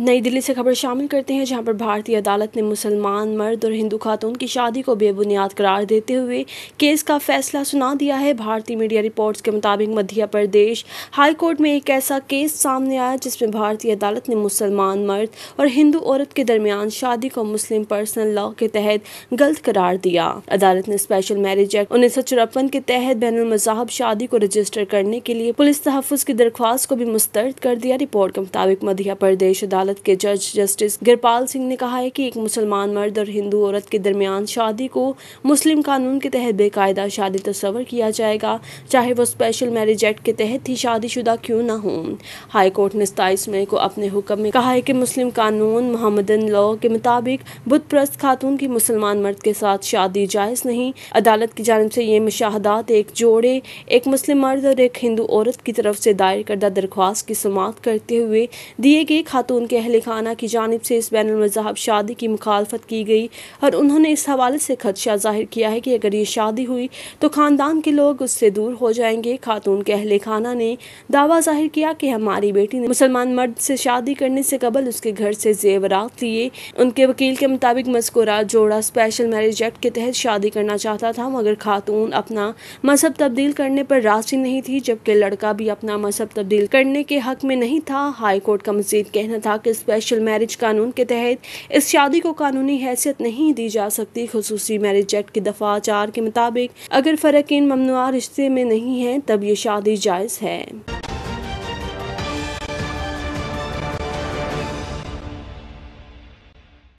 नई दिल्ली से खबर शामिल करते हैं जहां पर भारतीय अदालत ने मुसलमान मर्द और हिंदू खातून की शादी को बेबुनियाद करार देते हुए केस का फैसला सुना दिया है भारतीय मीडिया रिपोर्ट्स के मुताबिक मध्य प्रदेश हाई कोर्ट में एक ऐसा केस सामने आया जिसमें भारतीय अदालत ने मुसलमान मर्द और हिंदू औरत के दरमियान शादी को मुस्लिम पर्सनल लॉ के तहत गलत करार दिया अदालत ने स्पेशल मैरिज एक्ट उन्नीस के तहत बैन मजाहब शादी को रजिस्टर करने के लिए पुलिस तहफ़ की दरख्वास्त को भी मुस्तरद कर दिया रिपोर्ट के मुताबिक मध्य प्रदेश अदालत अदालत के जज जस्टिस गिरपाल सिंह ने कहा है कि एक मुसलमान मर्द और हिंदू औरत के दरमियान शादी को मुस्लिम कानून के तहत बेकायदा शादी तस्वर किया जाएगा चाहे वो स्पेशल मैरिज एक्ट के तहत ही शादीशुदा क्यों ना हो हाई कोर्ट ने सताईस मई को अपने हुक्म में कहा है कि मुस्लिम कानून मोहम्मदन लॉ के मुताबिक बुद्ध प्रस्त खातून की मुसलमान मर्द के साथ शादी जायज़ नहीं अदालत की जानब से ये मुशाहदात एक जोड़े एक मुस्लिम मर्द और एक हिंदू औरत की तरफ से दायर करदा दरख्वास्त की समात करते हुए दिए गए खातून के अहल खाना की जानब से इस बैन मज़ाहब शादी की मुखालफत की गई और उन्होंने इस हवाले से खदशा जाहिर किया है कि अगर ये शादी हुई तो ख़ानदान के लोग उससे दूर हो जाएंगे खातून के अहल खाना ने दावा जाहिर किया कि हमारी बेटी ने मुसलमान मर्द से शादी करने से कबल उसके घर से जेवरात लिए उनके वकील के मुताबिक मस्कुरा जोड़ा स्पेशल मैरिज एक्ट के तहत शादी करना चाहता था मगर खातून अपना मजहब तब्दील करने पर राजी नहीं थी जबकि लड़का भी अपना मजहब तब्दील करने के हक में नहीं था हाई कोर्ट का मजीद कहना था कि के स्पेशल मैरिज कानून के तहत इस शादी को कानूनी हैसियत नहीं दी जा सकती खसूस मैरिज एक्ट की दफा चार के मुताबिक अगर इन ममनुआ रिश्ते में नहीं है तब ये शादी जायज़ है